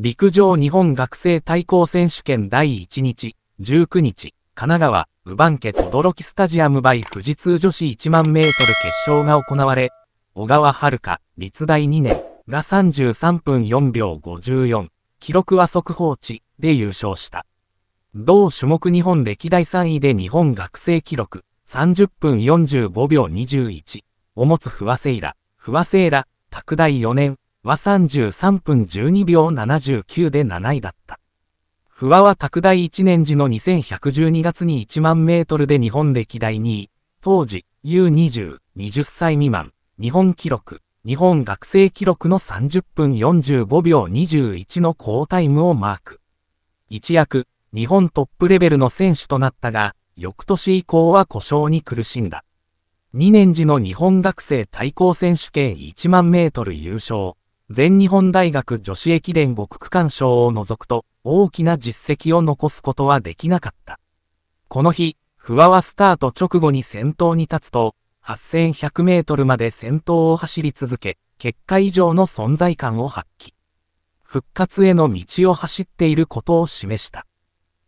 陸上日本学生対抗選手権第1日、19日、神奈川、ウバンケ轟スタジアム by 富士通女子1万メートル決勝が行われ、小川遥、立大2年が33分4秒54、記録は速報値で優勝した。同種目日本歴代3位で日本学生記録30分45秒21を持つ不和セイラ、不和セイラ、拓大4年は33分12秒79で7位だった。不破は拓大1年時の2112月に1万メートルで日本歴代2位、当時 U20、20歳未満、日本記録、日本学生記録の30分45秒21の好タイムをマーク。一躍、日本トップレベルの選手となったが、翌年以降は故障に苦しんだ。2年時の日本学生対抗選手権1万メートル優勝、全日本大学女子駅伝極区間賞を除くと、大きな実績を残すことはできなかった。この日、不破はスタート直後に先頭に立つと、8100メートルまで先頭を走り続け、結果以上の存在感を発揮。復活への道を走っていることを示した。